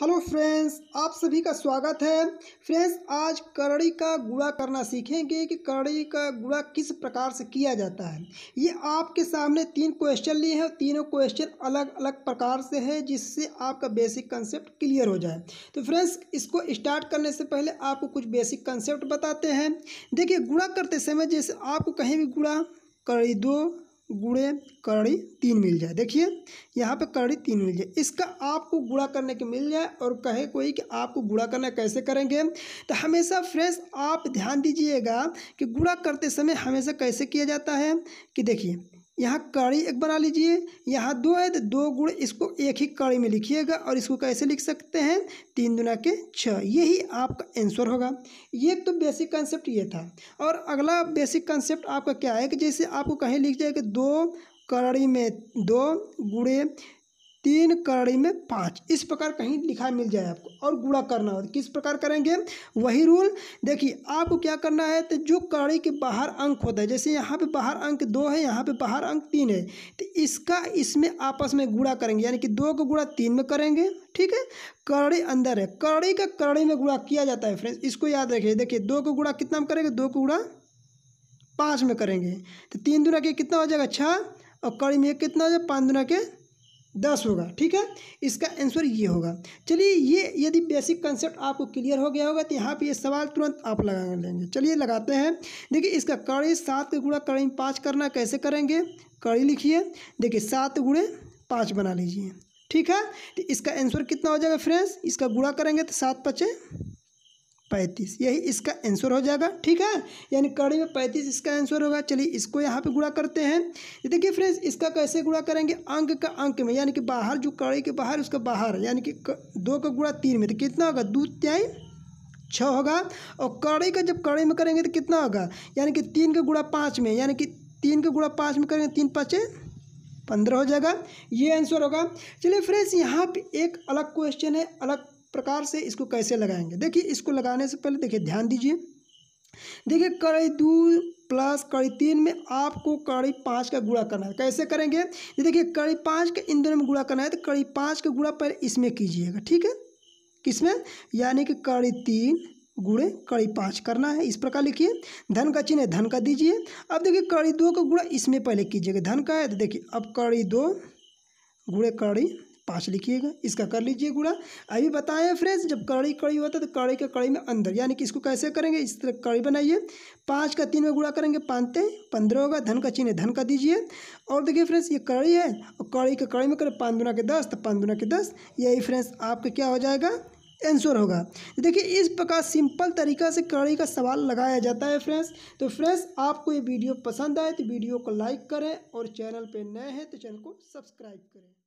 hello friends आप सभी का स्वागत है फ्रेंड्स आज करड़ी का गुड़ा करना सीखेंगे कि करड़ी का गुड़ा किस प्रकार से किया जाता है ये आपके सामने तीन क्वेश्चन लिए हैं तीनों क्वेश्चन अलग अलग प्रकार से है जिससे आपका बेसिक कंसेप्ट क्लियर हो जाए तो फ्रेंड्स इसको स्टार्ट करने से पहले आपको कुछ बेसिक कंसेप्ट बताते हैं देखिए गुड़ा करते समय जैसे आपको कहीं भी गुड़ा कड़ी दो गुड़े कड़ी तीन मिल जाए देखिए यहाँ पे कड़ी तीन मिल जाए इसका आपको गुड़ा करने के मिल जाए और कहे कोई कि आपको गुड़ा करना कैसे करेंगे तो हमेशा फ्रेश आप ध्यान दीजिएगा कि गुड़ा करते समय हमेशा कैसे किया जाता है कि देखिए यहाँ कड़ी एक बना लीजिए यहाँ दो है तो दो गुण इसको एक ही कड़ी में लिखिएगा और इसको कैसे लिख सकते हैं तीन दुना के छः यही आपका आंसर होगा ये तो बेसिक कंसेप्ट ये था और अगला बेसिक कंसेप्ट आपका क्या है कि जैसे आपको कहीं लिख जाए कि दो कड़ी में दो गुड़े तीन कड़ी में पाँच इस प्रकार कहीं लिखा मिल जाए आपको और गुणा करना हो किस प्रकार करेंगे वही रूल देखिए आपको क्या करना है तो जो कड़ी के बाहर अंक होता है जैसे यहाँ पे बाहर अंक दो है यहाँ पे बाहर अंक तीन है तो इसका इसमें आपस में गुणा करेंगे यानी कि दो को गुणा तीन में करेंगे ठीक है कड़ी अंदर है कड़ी का करड़ी में गुड़ा किया जाता है फ्रेंड्स इसको याद रखिए देखिए दो को गुड़ा कितना में करेंगे दो को गुड़ा पाँच में करेंगे तो तीन दुना के कितना हो जाएगा छः और कड़ी में कितना हो जाएगा पाँच दुना के दस होगा ठीक है इसका आंसर ये होगा चलिए ये यदि बेसिक कंसेप्ट आपको क्लियर हो गया होगा तो यहाँ पे ये सवाल तुरंत आप लगा लेंगे चलिए लगाते हैं देखिए इसका कड़ी सात गुड़ा कड़ी पाँच करना कैसे करेंगे कड़ी लिखिए देखिए सात गुड़े पाँच बना लीजिए ठीक है तो इसका आंसर कितना हो जाएगा फ्रेंड्स इसका गुड़ा करेंगे तो सात पचे पैंतीस यही इसका आंसर हो जाएगा ठीक है यानी कड़ी में पैंतीस इसका आंसर होगा चलिए इसको यहाँ पे गुड़ा करते हैं देखिए फ्रेंड्स इसका कैसे गुड़ा करेंगे अंक का अंक में यानी कि बाहर जो कड़ी के बाहर उसका बाहर यानी कि दो का गुड़ा तीन में तो कितना होगा दो त्याई छः होगा और कड़ी का जब कड़ी में करेंगे तो कितना होगा यानी कि तीन का गुड़ा पाँच में यानी कि तीन का गुड़ा पाँच में करेंगे तीन पाँचें पंद्रह हो जाएगा ये आंसर होगा चलिए फ्रेंड्स यहाँ पे एक अलग क्वेश्चन है अलग प्रकार से इसको कैसे लगाएंगे देखिए इसको लगाने से पहले देखिए ध्यान दीजिए देखिए कड़ी दो प्लस कड़ी तीन में आपको कड़ी पाँच का गुणा करना है कैसे करेंगे देखिए कड़ी पाँच का इन दोनों में गुणा करना है तो कड़ी पाँच का गुणा पहले इसमें कीजिएगा ठीक है किसमें यानी कि कड़ी तीन गुड़े कड़ी पाँच करना है इस प्रकार लिखिए धन का चिन्ह है धन का दीजिए अब देखिए कड़ी दो का गुणा इसमें पहले कीजिएगा धन का है तो देखिए अब कड़ी दो गुड़े कड़ी पाँच लिखिएगा इसका कर लीजिए गुड़ा अभी बताया फ्रेंड्स जब कड़ी कड़ी होता है तो कड़ी का कड़ी में अंदर यानी कि इसको कैसे करेंगे इस तरह कड़ी बनाइए पाँच का तीन में गुड़ा करेंगे पानते पंद्रह होगा धन का चिन्ह धन का दीजिए और देखिए फ्रेंड्स ये कड़ी है और कड़ी का कड़ी में करें पाँच दुना के दस तो पाँच दुना के दस यही फ्रेंड्स आपका क्या हो जाएगा आंसर होगा देखिए इस प्रकार सिंपल तरीका से कड़ी का सवाल लगाया जाता है फ्रेंड्स तो फ्रेंड्स आपको ये वीडियो पसंद आए तो वीडियो को लाइक करें और चैनल पे नए हैं तो चैनल को सब्सक्राइब करें